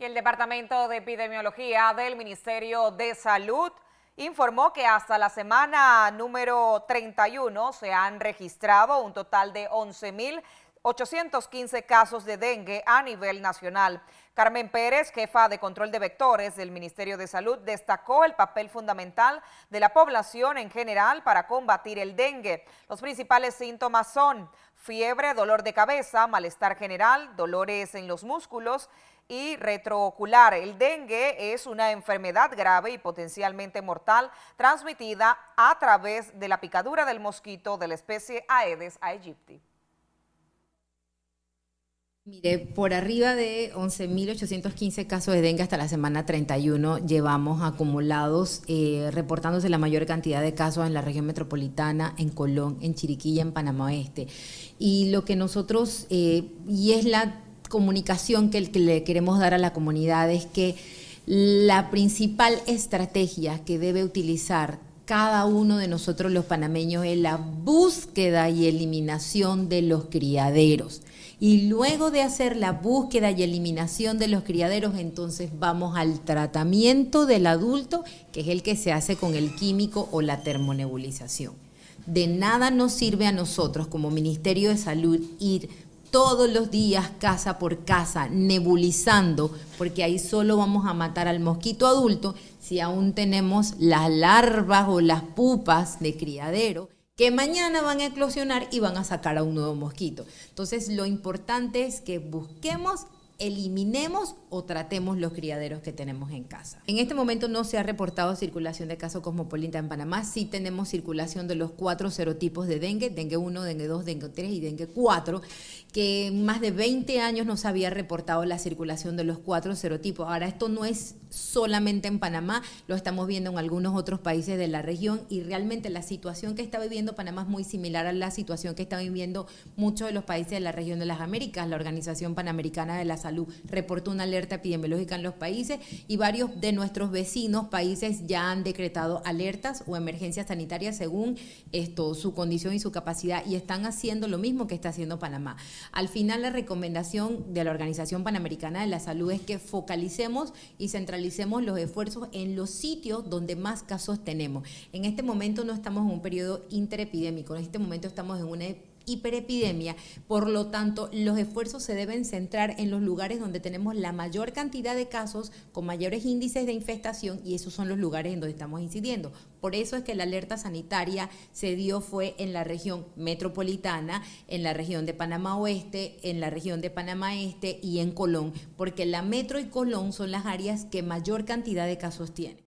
Y el Departamento de Epidemiología del Ministerio de Salud informó que hasta la semana número 31 se han registrado un total de 11.000. 815 casos de dengue a nivel nacional. Carmen Pérez, jefa de control de vectores del Ministerio de Salud, destacó el papel fundamental de la población en general para combatir el dengue. Los principales síntomas son fiebre, dolor de cabeza, malestar general, dolores en los músculos y retroocular. El dengue es una enfermedad grave y potencialmente mortal transmitida a través de la picadura del mosquito de la especie Aedes aegypti. Mire, por arriba de 11.815 casos de dengue hasta la semana 31 llevamos acumulados, eh, reportándose la mayor cantidad de casos en la región metropolitana, en Colón, en Chiriquilla, en Panamá Oeste. Y lo que nosotros, eh, y es la comunicación que le queremos dar a la comunidad, es que la principal estrategia que debe utilizar cada uno de nosotros los panameños es la búsqueda y eliminación de los criaderos. Y luego de hacer la búsqueda y eliminación de los criaderos, entonces vamos al tratamiento del adulto, que es el que se hace con el químico o la termonebulización. De nada nos sirve a nosotros como Ministerio de Salud ir todos los días, casa por casa, nebulizando, porque ahí solo vamos a matar al mosquito adulto si aún tenemos las larvas o las pupas de criadero que mañana van a eclosionar y van a sacar a un nuevo mosquito. Entonces, lo importante es que busquemos eliminemos o tratemos los criaderos que tenemos en casa. En este momento no se ha reportado circulación de caso cosmopolita en Panamá, sí tenemos circulación de los cuatro serotipos de dengue, dengue 1, dengue 2, dengue 3 y dengue 4, que más de 20 años no se había reportado la circulación de los cuatro serotipos. Ahora, esto no es solamente en Panamá, lo estamos viendo en algunos otros países de la región y realmente la situación que está viviendo Panamá es muy similar a la situación que está viviendo muchos de los países de la región de las Américas. La Organización Panamericana de la Salud reportó una alerta epidemiológica en los países y varios de nuestros vecinos países ya han decretado alertas o emergencias sanitarias según esto, su condición y su capacidad y están haciendo lo mismo que está haciendo Panamá. Al final la recomendación de la Organización Panamericana de la Salud es que focalicemos y centralicemos los esfuerzos en los sitios donde más casos tenemos. En este momento no estamos en un periodo interepidémico, en este momento estamos en una hiperepidemia. Por lo tanto, los esfuerzos se deben centrar en los lugares donde tenemos la mayor cantidad de casos con mayores índices de infestación y esos son los lugares en donde estamos incidiendo. Por eso es que la alerta sanitaria se dio fue en la región metropolitana, en la región de Panamá Oeste, en la región de Panamá Este y en Colón, porque la metro y Colón son las áreas que mayor cantidad de casos tienen.